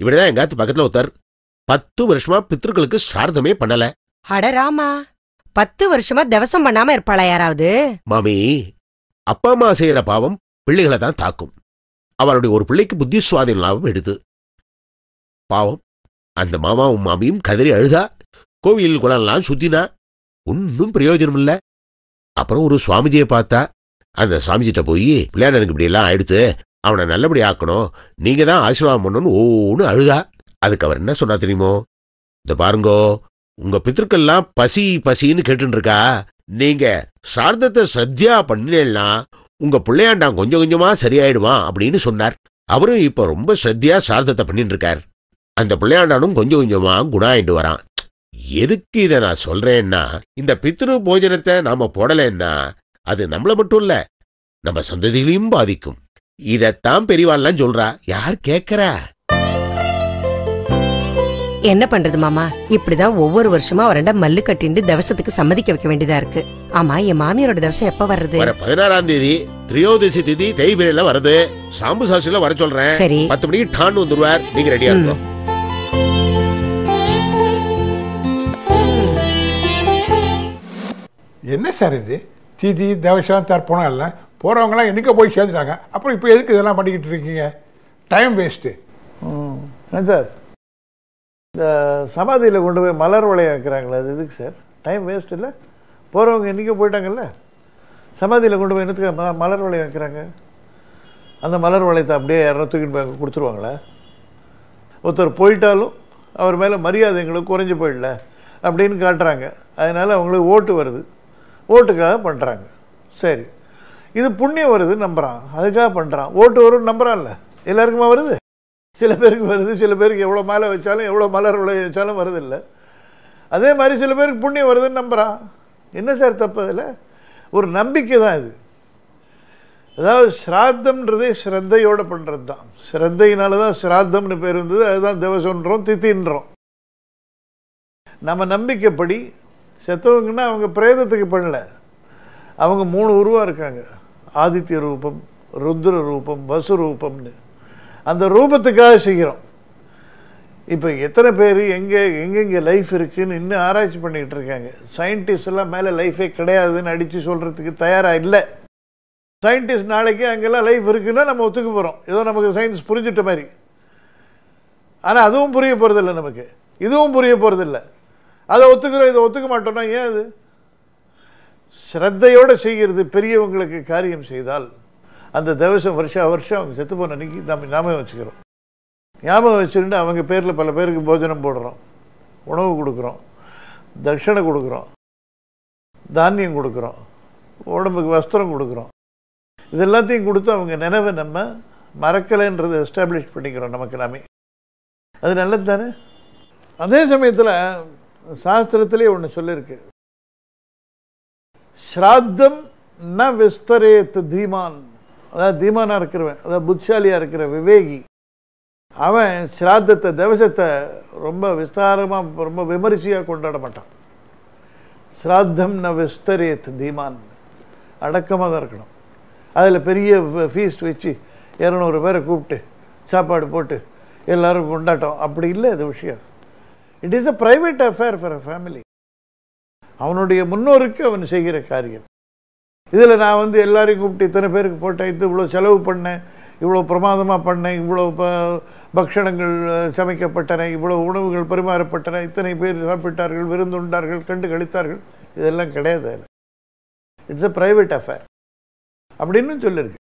இப்படிதான் எங்காத்து பக்கத்துல ஒருத்தர் பத்து வருஷமா பித்ருக்களுக்கு சார்தமே பண்ணல ஹடராமா பத்து வருஷமா தவசம் பண்ணாம இருப்பாளா யாராவது மாமி அப்பா அம்மா செய்யற பாவம் பிள்ளைகளை தான் தாக்கும் அவளுடைய ஒரு பிள்ளைக்கு புத்தி சுவாதீன லாபம் எடுத்து பாவம் அந்த மாமாவும் மாமியும் கதறி அழுதா கோவில் குளம்லாம் சுத்தினா ஒன்றும் பிரயோஜனம் இல்லை அப்புறம் ஒரு சுவாமிஜியை பார்த்தா அந்த சுவாமிஜிட்ட போய் பிள்ளையாடனுக்கு எல்லாம் ஆயிடுத்து அவனை நல்லபடி ஆக்கணும் நீங்க தான் ஆசீர்வாதம் பண்ணணும்னு ஓன்னு அழுதா அதுக்கு அவர் என்ன சொன்னா தெரியுமோ இந்த பாருங்கோ உங்க பித்திருக்கெல்லாம் பசி பசின்னு கேட்டுருக்கா நீங்க சார்ந்தத்தை சத்தியா பண்ணினேன்னா உங்க பிள்ளையாண்டான் கொஞ்சம் கொஞ்சமா சரியாயிடுவான் அப்படின்னு சொன்னார் அவரும் இப்ப ரொம்ப சத்தியா சார்தத்தை பண்ணிட்டு இருக்கார் அந்த பிள்ளையாண்டானும் கொஞ்சம் கொஞ்சமா குணாயிட்டு வரான் எதுக்கு இதை நான் சொல்றேன்னா இந்த பித்ரு போஜனத்தை நாம போடலைன்னா அது நம்மளை மட்டும் இல்ல நம்ம சந்ததியிலையும் பாதிக்கும் இதத்தான் பெரியவாள்லாம் சொல்றா யார் கேக்குறா என்ன பண்றது மாமா இப்படிதான் ஒவ்வொரு வருஷமா அவரண்ட மல்லு கட்டிண்டு தவசத்துக்கு சம்மதிக்க வைக்க வேண்டியதா இருக்கு ஆமா என் மாமியாரோட தவசம் எப்ப வருது பதினாறாம் தேதி திரியோதசி திதி தேய்பிரையில வருது சாம்பு சாசில வர சொல்றேன் சரி. பத்து மணிக்கு டான் வந்துருவார் நீங்க ரெடியா இருக்கும் என்ன சார் இது திதி தவசம் தர்ப்பணம் எல்லாம் போகிறவங்களாம் என்றைக்கோ போய் சேர்ந்துட்டாங்க அப்புறம் இப்போ எதுக்கு இதெல்லாம் பண்ணிக்கிட்டு இருக்கீங்க டைம் வேஸ்ட்டு என்ன சார் இந்த சமாதியில் கொண்டு போய் மலர் வளையம் வைக்கிறாங்களே அது எதுக்கு சார் டைம் வேஸ்ட் இல்லை போகிறவங்க என்றைக்கோ போயிட்டாங்கல்ல சமாதியில் கொண்டு போய் என்னத்துக்கு ம மலர் வளையம் வைக்கிறாங்க அந்த மலர் வளையத்தை அப்படியே யாரும் தூக்கிட்டு போய் கொடுத்துருவாங்களா ஒருத்தர் போயிட்டாலும் அவர் மேலே மரியாதை எங்களுக்கு குறைஞ்சி போயிடல அப்படின்னு காட்டுறாங்க அதனால் அவங்களுக்கு ஓட்டு வருது ஓட்டுக்காக பண்ணுறாங்க சரி இது புண்ணியம் வருதுன்னு நம்புகிறான் அதுக்காக பண்ணுறான் ஓட்டு வரும்னு நம்புகிறான்ல எல்லாருக்குமா வருது சில பேருக்கு வருது சில பேருக்கு எவ்வளோ மேலே வச்சாலும் எவ்வளோ மலர் உலக வச்சாலும் இல்லை அதே மாதிரி சில பேருக்கு புண்ணியம் வருதுன்னு நம்புகிறான் என்ன சார் தப்பு அதில் ஒரு நம்பிக்கை தான் இது அதாவது ஸ்ராத்தம்ன்றதே ஸ்ரத்தையோடு பண்ணுறது தான் ஸ்ரத்தையினால தான் ஸ்ராத்தம்னு பேர் இருந்தது அதுதான் திவசன்றோம் தித்தின்றோம் நம்ம நம்பிக்கைப்படி செத்தவங்கன்னா அவங்க பிரேதத்துக்கு பண்ணல அவங்க மூணு உருவாக இருக்காங்க ஆதித்ய ரூபம் ருத்ர ரூபம் வசு ரூபம்னு அந்த ரூபத்துக்காக செய்கிறோம் இப்போ எத்தனை பேர் எங்கே எங்கெங்கே லைஃப் இருக்குதுன்னு இன்னும் ஆராய்ச்சி பண்ணிக்கிட்டு இருக்காங்க சயின்டிஸ்டெல்லாம் மேலே லைஃபே கிடையாதுன்னு அடித்து சொல்கிறதுக்கு தயாராக இல்லை சயின்டிஸ்ட் நாளைக்கு அங்கெல்லாம் லைஃப் இருக்குன்னா நம்ம ஒத்துக்க போகிறோம் ஏதோ நமக்கு சயின்ஸ் புரிஞ்சிட்ட மாதிரி ஆனால் அதுவும் புரிய போகிறதில்ல நமக்கு இதுவும் புரிய போகிறதில்ல அதை ஒத்துக்கிறோம் இதை ஒத்துக்க மாட்டோம்னா ஏன் அது ஸ்ரத்தையோடு செய்கிறது பெரியவங்களுக்கு காரியம் செய்தால் அந்த தவசம் வருஷம் வருஷம் அவங்க செத்து போன அன்றைக்கி நம்ம ஞாபகம் வச்சுக்கிறோம் ஞாபகம் வச்சுருந்து அவங்க பேரில் பல பேருக்கு போஜனம் போடுறோம் உணவு கொடுக்குறோம் தட்சணை கொடுக்குறோம் தானியம் கொடுக்குறோம் உடம்புக்கு வஸ்திரம் கொடுக்குறோம் இது எல்லாத்தையும் கொடுத்து அவங்க நினைவை நம்ம மறக்கலைன்றதை எஸ்டாப்ளிஷ் பண்ணிக்கிறோம் நமக்கு நாமே அது நல்லது தானே அதே சமயத்தில் சாஸ்திரத்திலே ஒன்று சொல்லியிருக்கு ஸ்ராத்தம் ந விஸ்தரேத் தீமான் அதாவது தீமானாக இருக்கிறவன் அதாவது புத்திசாலியாக இருக்கிற விவேகி அவன் ஸ்ராத்தத்தை தவசத்தை ரொம்ப விஸ்தாரமாக ரொம்ப விமரிசையாக கொண்டாட மாட்டான் ஸ்ராத்தம் ந விஸ்தரேத் தீமான் அடக்கமாக தான் இருக்கணும் அதில் பெரிய ஃபீஸ்ட் வச்சு இரநூறு பேரை கூப்பிட்டு சாப்பாடு போட்டு எல்லோரும் கொண்டாட்டம் அப்படி இல்லை அது விஷயம் it is a private affair for a family அவனுடைய முன்னோருக்கு அவன் செய்கிற காரியம் இதில் நான் வந்து எல்லாரையும் கூப்பிட்டு இத்தனை பேருக்கு போட்டேன் இது இவ்வளோ செலவு பண்ணேன் இவ்வளோ பிரமாதமாக பண்ணேன் இவ்வளோ பக்ஷணங்கள் சமைக்கப்பட்டன இவ்வளோ உணவுகள் பரிமாறப்பட்டன இத்தனை பேர் சாப்பிட்டார்கள் விருந்துண்டார்கள் கண்டு கழித்தார்கள் இதெல்லாம் கிடையாது இட்ஸ் அ ப்ரைவேட் அஃபேர் அப்படின்னு சொல்லியிருக்கு